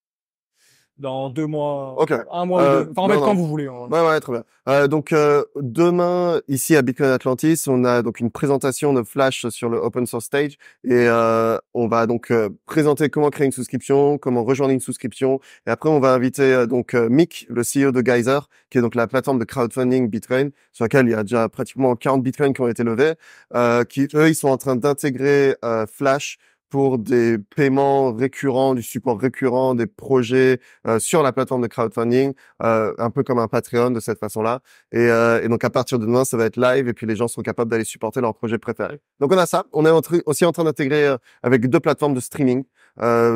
dans deux mois, okay. un mois, deux. Euh, enfin en fait quand vous voulez. Hein. Ouais, ouais, très bien. Euh, donc euh, demain ici à Bitcoin Atlantis, on a donc une présentation de Flash sur le Open Source Stage et euh, on va donc présenter comment créer une souscription, comment rejoindre une souscription et après on va inviter donc Mick, le CEO de Geyser, qui est donc la plateforme de crowdfunding Bitcoin sur laquelle il y a déjà pratiquement 40 Bitcoins qui ont été levés, qui eux ils sont en train d'intégrer Flash pour des paiements récurrents, du support récurrent, des projets euh, sur la plateforme de crowdfunding, euh, un peu comme un Patreon de cette façon-là. Et, euh, et, donc à partir de demain, ça va être live et puis les gens seront capables d'aller supporter leurs projets préférés. Donc on a ça. On est aussi en train d'intégrer avec deux plateformes de streaming.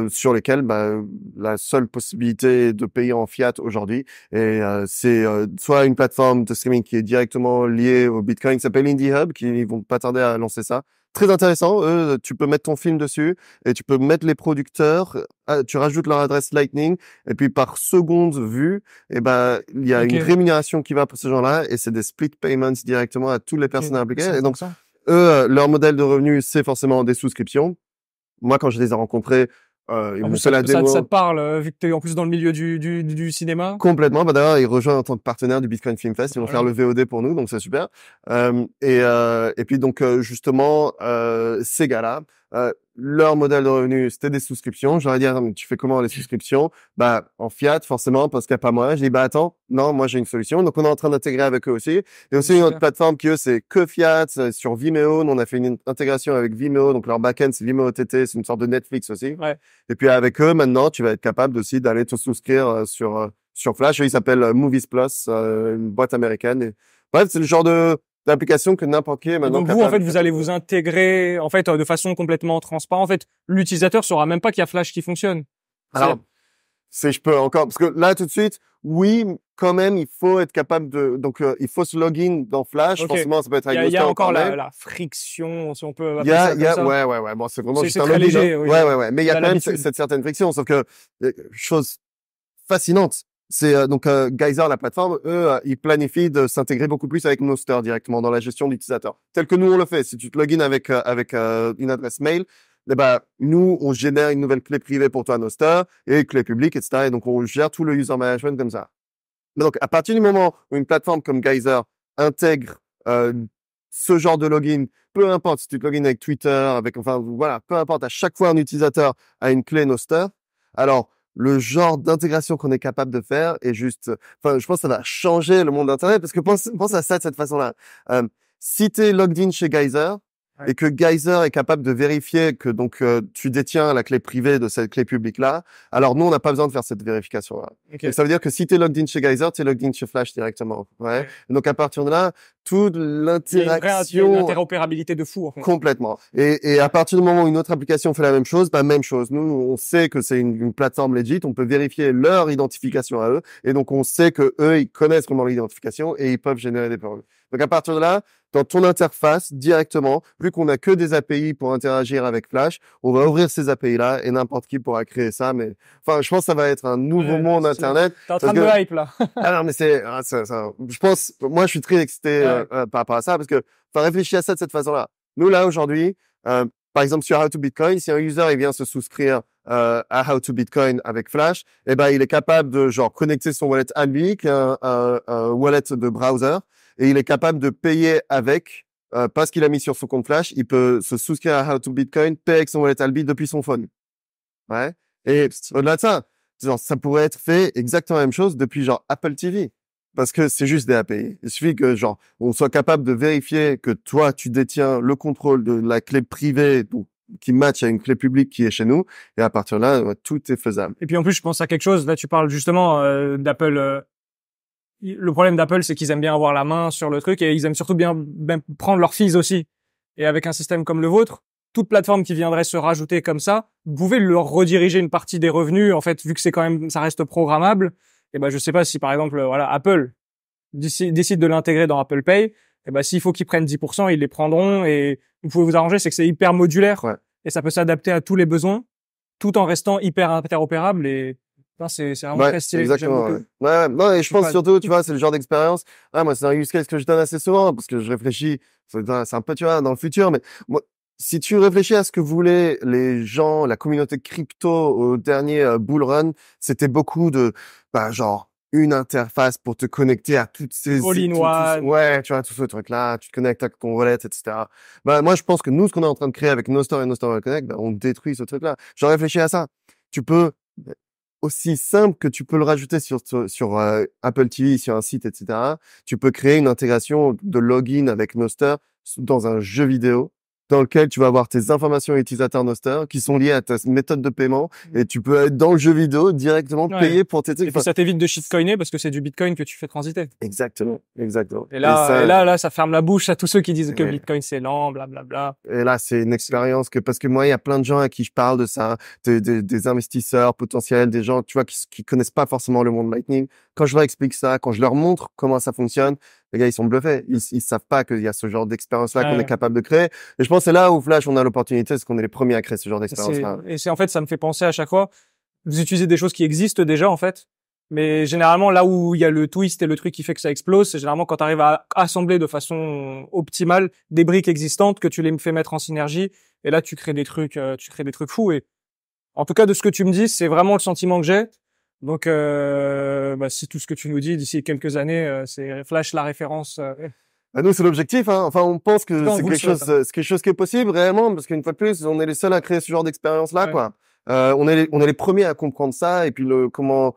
sur lesquelles bah, la seule possibilité de payer en fiat aujourd'hui, et c'est soit une plateforme de streaming qui est directement liée au Bitcoin, qui s'appelle Indie Hub, qui vont pas tarder à lancer ça, très intéressant. Euh, tu peux mettre ton film dessus et tu peux mettre les producteurs. Euh, ah, tu rajoutes leur adresse Lightning et puis par seconde vue, eh ben il y a une rémunération qui va pour ces gens-là et c'est des split payments directement à tous les personnes impliquées. Et donc eux, euh, leur modèle de revenu, c'est forcément des souscriptions. Moi, quand je les ai rencontrés, euh, ah, ça, ça, te parle, euh, vu que t'es en plus dans le milieu du, du, du cinéma Complètement. Bah, D'ailleurs, il rejoint en tant que partenaire du Bitcoin Film Fest. Ils vont faire le VOD pour nous, donc c'est super. Euh, et, euh, et puis, donc, justement, ces gars-là, leur modèle de revenu, c'était des souscriptions. J'aurais dit, tu fais comment les souscriptions Bah, en fiat, forcément, parce qu'il n'y a pas moi. Je dis, bah attends, non, moi j'ai une solution. Donc, on est en train d'intégrer avec eux aussi. Et aussi une autre plateforme qui, eux, c'est que fiat, euh, sur Vimeo. on a fait une intégration avec Vimeo. Donc, leur backend, c'est Vimeo TT. C'est une sorte de Netflix aussi. Et puis, avec eux, maintenant, tu vas être capable aussi d'aller te souscrire euh, sur, euh, sur Flash. Ils s'appellent Movies Plus, une boîte américaine. Bref, c'est le genre de l'application que n'importe qui maintenant. Donc vous, en fait, vous allez vous intégrer, en fait, de façon complètement transparente. En fait, l'utilisateur saura même pas qu'il y a Flash qui fonctionne. Alors, si je peux encore, parce que là tout de suite, oui, quand même, il faut être capable de, donc euh, il faut se login dans Flash. Forcément, ça peut être Il y a, encore la, friction, si on peut. Il y il y a, ouais, ouais, ouais. Bon, c'est vraiment juste un Léger, oui. Ouais, ouais, ouais. Mais il y a quand même cette certaine friction, sauf que euh, chose fascinante, c'est euh, donc euh, Geyser, la plateforme, eux, euh, ils planifient de s'intégrer beaucoup plus avec Noster directement dans la gestion d'utilisateurs. Tel que nous, on le fait. Si tu te logins avec, avec une adresse mail, eh ben, nous, on génère une nouvelle clé privée pour toi, Noster, et clé publique, etc. Et donc, on gère tout le user management comme ça. donc, à partir du moment où une plateforme comme Geyser intègre ce genre de login, peu importe si tu te log-in avec Twitter, avec, enfin, voilà, peu importe, à chaque fois un utilisateur a une clé Noster, alors, le genre d'intégration qu'on est capable de faire est juste. Enfin, je pense que ça va changer le monde d'Internet parce que pense, pense à ça de cette façon-là. Euh, si logged in chez Geyser, et que Geyser est capable de vérifier que donc euh, tu détiens la clé privée de cette clé publique là, alors nous on n'a pas besoin de faire cette vérification là. ça veut dire que si tu es logged in chez Geyser, tu es logged in chez Flash directement. Ouais. Donc à partir de là, toute l'interaction, interopérabilité de fou en fait. complètement. Et, et, à partir du moment où une autre application fait la même chose, bah même chose. Nous on sait que c'est une, une, plateforme legit, on peut vérifier leur identification à eux et donc on sait que eux ils connaissent comment l'identification et ils peuvent générer des problèmes. Donc à partir de là, dans ton interface directement, vu qu'on n'a que des API pour interagir avec Flash, on va ouvrir ces API là et n'importe qui pourra créer ça. Mais enfin, je pense que ça va être un nouveau monde Internet. T'es en train de hype là. ah non, mais c'est, ah, je pense, moi je suis très excité euh, euh, par rapport à ça parce que, enfin, réfléchis à ça de cette façon-là. Nous là aujourd'hui, euh, par exemple sur How to Bitcoin, si un user il vient se souscrire à How to Bitcoin avec Flash, eh ben il est capable de genre connecter son wallet à lui, un wallet de browser, et il est capable de payer avec euh, parce qu'il a mis sur son compte Flash. Il peut se souscrire à How to Bitcoin, payer avec son wallet Albi depuis son phone. Ouais. Et au-delà de ça, genre, ça pourrait être fait exactement la même chose depuis genre Apple TV. Parce que c'est juste des API. Il suffit que genre on soit capable de vérifier que toi tu détiens le contrôle de la clé privée, qui match à une clé publique qui est chez nous. Et à partir de là, tout est faisable. Et puis en plus, je pense à quelque chose. Là, tu parles justement euh, d'Apple euh, le problème d'Apple, c'est qu'ils aiment bien avoir la main sur le truc et ils aiment surtout bien, prendre leurs filles aussi. Et avec un système comme le vôtre, toute plateforme qui viendrait se rajouter comme ça, vous pouvez leur rediriger une partie des revenus. En fait, vu que c'est quand même, ça reste programmable. Et eh ben, je sais pas si par exemple, voilà, Apple décide de l'intégrer dans Apple Pay. Et eh ben, s'il faut qu'ils prennent 10%, ils les prendront. Et vous pouvez vous arranger, c'est que c'est hyper modulaire et ça peut s'adapter à tous les besoins, tout en restant hyper interopérable. Et c'est vraiment très stylé. Exactement. Ouais. ouais. non, et je pense surtout, tu vois, c'est le genre d'expérience. moi, c'est un use case que je donne assez souvent parce que je réfléchis. C'est un peu, tu vois, dans le futur, mais moi, si tu réfléchis à ce que voulaient les gens, la communauté crypto au dernier bullrun euh, bull run, c'était beaucoup de, bah, genre, une interface pour te connecter à toutes ces tout, ouais tu vois tout ce truc là tu te connectes à ton wallet etc bah moi je pense que nous ce qu'on est en train de créer avec stores et stores Connect bah, on détruit ce truc là j'en réfléchis à ça tu peux aussi simple que tu peux le rajouter sur, Apple TV, sur un site, etc. Tu peux créer une intégration de login avec Noster dans un jeu vidéo dans lequel tu vas avoir tes informations utilisateurs nosters qui sont liées à ta méthode de paiement mm. et tu peux être dans le jeu vidéo directement payé pour tes trucs. Et puis ça t'évite de shitcoiner parce que c'est du bitcoin que tu fais transiter. Exactement, exactement. Et là, là, là, ça ferme la bouche à tous ceux qui disent que bitcoin c'est lent, blablabla. Bla, bla. Et là, c'est une expérience que, parce que moi, il y a plein de gens à qui je parle de ça, des investisseurs potentiels, des gens, tu vois, qui, qui connaissent pas forcément le monde Lightning. Quand je leur explique ça, quand je leur montre comment ça fonctionne, les gars, ils sont bluffés. Ils, ils savent pas qu'il y a ce genre d'expérience-là qu'on est capable de créer. Et je pense c'est là où Flash, on a l'opportunité, parce qu'on est les premiers à créer ce genre d'expérience-là. Et c'est en fait, ça me fait penser à chaque fois, vous utilisez des choses qui existent déjà, en fait. Mais généralement, là où il y a le twist et le truc qui fait que ça explose, c'est généralement quand tu arrives à assembler de façon optimale des briques existantes que tu les fais mettre en synergie. Et là, tu crées des trucs, euh, tu crées des trucs fous. Et en tout cas, de ce que tu me dis, c'est vraiment le sentiment que j'ai. Donc, euh, bah, si tout ce que tu nous dis d'ici quelques années, euh, c'est flash la référence. Euh, bah, nous, c'est l'objectif. Hein. Enfin, on pense que c'est quelque chose, c'est quelque chose qui est possible réellement, parce qu'une fois de plus, on est les seuls à créer ce genre d'expérience-là, quoi. Euh, on est les, on est les premiers à comprendre ça et puis le comment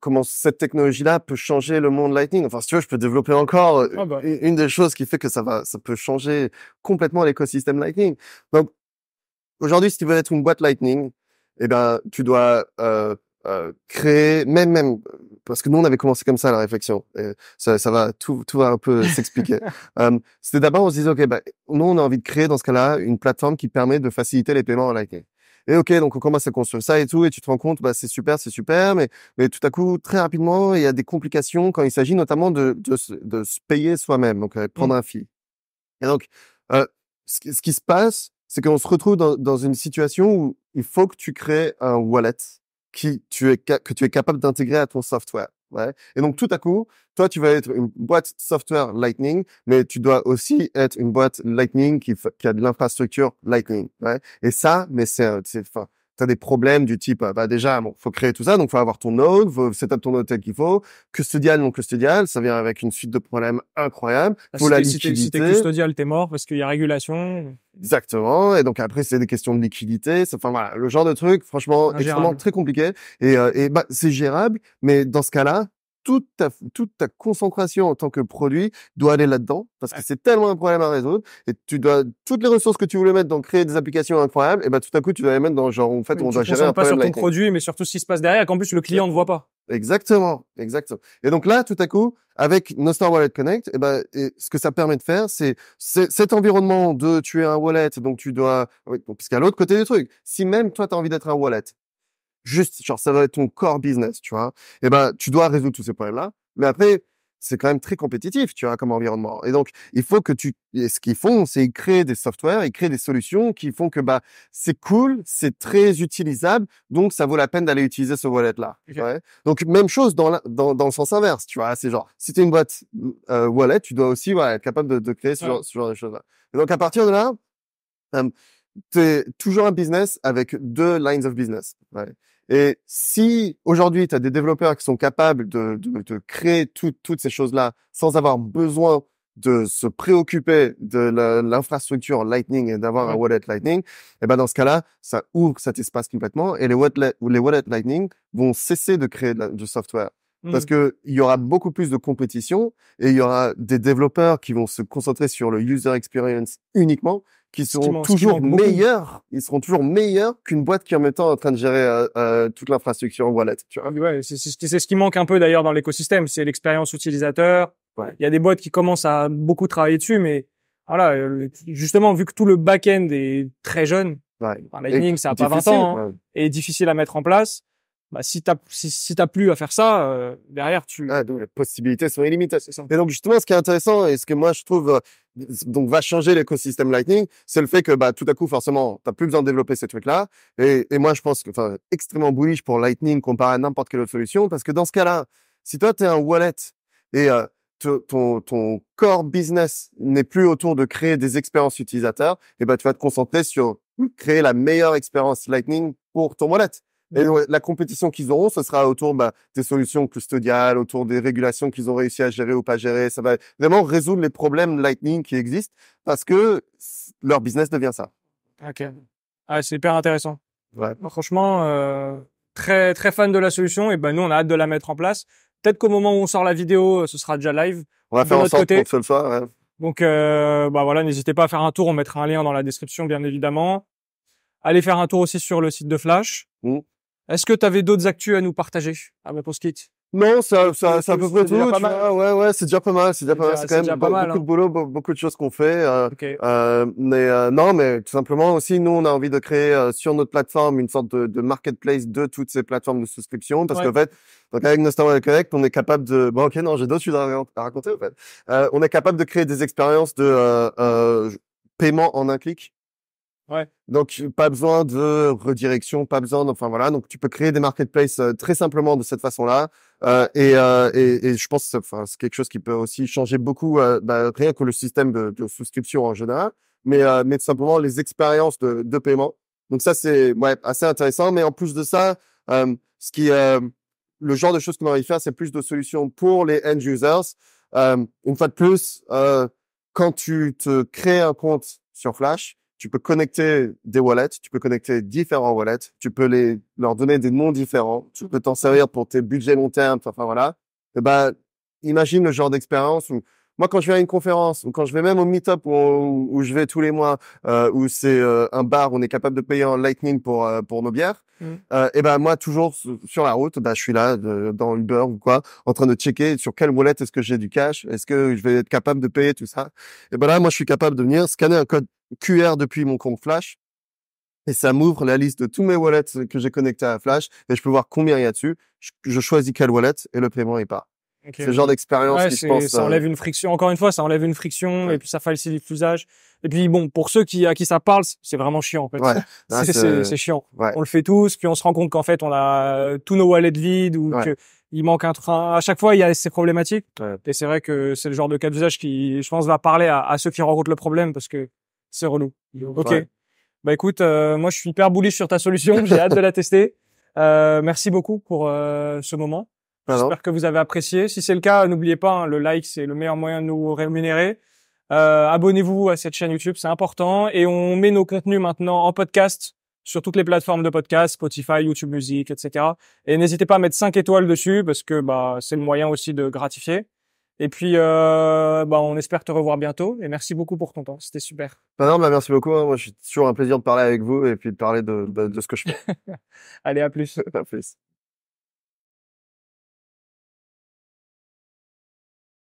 comment cette technologie-là peut changer le monde Lightning. Enfin, si tu veux, je peux développer encore ah, bah. une, des choses qui fait que ça va, ça peut changer complètement l'écosystème Lightning. Donc, aujourd'hui, si tu veux être une boîte Lightning, eh ben, tu dois euh, euh, créer, même même parce que nous on avait commencé comme ça la réflexion. Et ça, ça, va tout tout va un peu s'expliquer. euh, C'était d'abord on se disait ok bah, nous on a envie de créer dans ce cas-là une plateforme qui permet de faciliter les paiements en Lightning. Et ok, donc on commence à construire ça et tout, et tu te rends compte, bah c'est super, c'est super, mais mais tout à coup très rapidement il y a des complications quand il s'agit notamment de, de de, se payer soi-même, donc euh, mmh. prendre un fil. Et donc euh, ce, qui, ce qui se passe, c'est qu'on se retrouve dans, dans une situation où il faut que tu crées un wallet qui tu es, que tu es capable d'intégrer à ton software. Ouais. Et donc tout à coup, toi tu vas être une boîte software Lightning, mais tu dois aussi être une boîte Lightning qui, qui a de l'infrastructure Lightning. Ouais. Et ça, mais c'est, enfin, tu as des problèmes du type, bah déjà, bon, faut créer tout ça, donc faut avoir ton node, faut setup ton node tel qu'il faut, custodial, non custodial, ça vient avec une suite de problèmes incroyables. Ah, si la liquidité. t'es custodial, t'es mort parce qu'il y a régulation. Exactement. Et donc après, c'est des questions de liquidité. Enfin voilà, le genre de truc, franchement, extrêmement très compliqué. Et, euh, et bah, c'est gérable, mais dans ce cas-là, toute ta, toute ta concentration en tant que produit doit aller là-dedans parce que c'est tellement un problème à résoudre et tu dois toutes les ressources que tu voulais mettre dans créer des applications incroyables et ben tout à coup tu dois les mettre dans genre en fait on doit gérer un pas sur ton produit mais surtout ce qui se passe derrière et qu'en plus le client ne voit pas. Exactement, exactement. Et donc là, tout à coup, avec Nostar Wallet Connect, et ben, ce que ça permet de faire, c'est cet environnement de tu es un wallet, donc tu dois, oui, l'autre côté du truc, si même toi tu as envie d'être un wallet, juste, genre, ça va être ton core business, tu vois, et eh ben, tu dois résoudre tous ces problèmes-là. Mais après, c'est quand même très compétitif, tu vois, comme environnement. Et donc, il faut que tu, ce qu'ils font, c'est créer créent des softwares, ils créent des solutions qui font que, bah, c'est cool, c'est très utilisable, donc ça vaut la peine d'aller utiliser ce wallet-là. Donc, même chose dans, dans, le sens inverse, tu vois. C'est genre, si tu es une boîte euh, wallet, tu dois aussi ouais, être capable de, créer ce, genre, de choses-là. donc, à partir de là, tu es toujours un business avec deux lines of business. Ouais. Et si aujourd'hui, tu as des développeurs qui sont capables de, créer toutes ces choses-là sans avoir besoin de se préoccuper de l'infrastructure Lightning et d'avoir un wallet Lightning, et eh ben dans ce cas-là, ça ouvre cet espace complètement et les wallets, les wallets Lightning vont cesser de créer du software. Parce mmh. que il y aura beaucoup plus de compétition et il y aura des développeurs qui vont se concentrer sur le user experience uniquement qui seront toujours meilleurs, ils seront toujours meilleurs qu'une boîte qui en même temps est en train de gérer euh, euh, toute l'infrastructure wallet. Tu ah, ouais, c'est ce qui manque un peu d'ailleurs dans l'écosystème, c'est l'expérience utilisateur. Ouais. Il y a des boîtes qui commencent à beaucoup travailler dessus, mais voilà, euh, justement vu que tout le back-end est très jeune, ouais. Lightning ça a pas 20 ans, et hein, difficile à mettre en place bah, si t'as si, si t'as plus à faire ça euh, derrière tu ah, donc les possibilités sont illimitées ça. et donc justement ce qui est intéressant et ce que moi je trouve euh, donc va changer l'écosystème Lightning c'est le fait que bah tout à coup forcément t'as plus besoin de développer ces trucs là et, et moi je pense que enfin extrêmement bullish pour Lightning comparé à n'importe quelle autre solution parce que dans ce cas là si toi t'es un wallet et euh, ton, ton core business n'est plus autour de créer des expériences utilisateurs, et ben, tu vas te concentrer sur créer la meilleure expérience Lightning pour ton wallet. Et mmh. la compétition qu'ils auront, ce sera autour bah, des solutions custodiales, autour des régulations qu'ils ont réussi à gérer ou pas gérer. Ça va vraiment résoudre les problèmes Lightning qui existent parce que leur business devient ça. Ok. Ah, c'est hyper intéressant. Ouais. Bah, franchement, euh, très très fan de la solution. Et ben nous, on a hâte de la mettre en place. Peut-être qu'au moment où on sort la vidéo, euh, ce sera déjà live. On va faire en sorte Donc euh, voilà, n'hésitez pas à faire un tour. On mettra un lien dans la description, bien évidemment. Allez faire un tour aussi sur le site de Flash. Mmh. Est-ce que tu avais d'autres actus à nous partager Ah, pour à kit non, ça, ça, c'est à peu près tout. Tu ouais, ouais, c'est déjà pas mal. C'est déjà pas mal. C'est quand même pas mal, beaucoup hein. de boulot, beaucoup de choses qu'on fait. Euh, euh mais euh, non, mais tout simplement aussi, nous, on a envie de créer euh, sur notre plateforme une sorte de, de, marketplace de toutes ces plateformes de souscription, parce qu'en fait, donc avec Nostalgia Connect, on est capable de. Bon, ok, non, j'ai d'autres choses à raconter. En fait, on est capable de créer des expériences de paiement en un clic. Donc euh, pas besoin de redirection, pas besoin. De, enfin voilà, donc tu peux créer des marketplaces euh, très simplement de cette façon-là. Euh, et, je pense, enfin c'est quelque chose qui peut aussi changer beaucoup bah, rien que le système de, souscription en général, mais mais simplement les expériences de, paiement. Donc ça c'est assez intéressant. Mais en plus de ça, ce qui le genre de choses qu'on de faire, c'est plus de solutions pour les end users. une fois de plus, quand tu te crées un compte sur Flash tu peux connecter des wallets, tu peux connecter différents wallets, tu peux les, leur donner des noms différents, tu peux t'en servir pour tes budgets long terme, enfin voilà. Eh ben, imagine le genre d'expérience où moi, quand je vais à une conférence ou quand je vais même au meet-up où, je vais tous les mois, euh, où c'est euh, un bar où on est capable de payer en lightning pour euh, pour nos bières, Mm. Euh, et ben moi toujours sur la route, ben, je suis là dans Uber ou quoi, en train de checker sur quelle wallet est-ce que j'ai du cash, est-ce que je vais être capable de payer tout ça. Et ben là moi je suis capable de venir scanner un code QR depuis mon compte Flash et ça m'ouvre la liste de tous mes wallets que j'ai connectés à Flash et je peux voir combien il y a dessus. Je, choisis quelle wallet et le paiement est pas ce genre d'expérience je pense... Ça enlève euh, une friction. Encore une fois, ça enlève une friction et puis ça facilite l'usage. Et puis bon, pour ceux à qui ça parle, c'est vraiment chiant en fait. c'est chiant. On le fait tous, puis on se rend compte qu'en fait, on a euh, tous nos wallets vides ou qu'il il manque un train. À chaque fois, il y a ces problématiques. Et c'est vrai que c'est le genre de cas d'usage qui, je pense, va parler à, ceux qui rencontrent le problème parce que c'est relou. Ok. Bah écoute, euh, moi je suis hyper bullish sur ta solution. J'ai hâte de la tester. Euh, merci beaucoup pour ce moment. J'espère que vous avez apprécié. Si c'est le cas, n'oubliez pas, hein, le like, c'est le meilleur moyen de nous rémunérer. Euh, Abonnez-vous à cette chaîne YouTube, c'est important. Et on met nos contenus maintenant en podcast sur toutes les plateformes de podcast, Spotify, YouTube Music, etc. Et n'hésitez pas à mettre 5 étoiles dessus parce que bah, c'est le moyen aussi de gratifier. Et puis, euh, bah, on espère te revoir bientôt. Et merci beaucoup pour ton temps. C'était super. non, bah, merci beaucoup. Hein. Moi, je suis toujours un plaisir de parler avec vous et puis de parler de ce que je fais. Allez, à plus. à plus.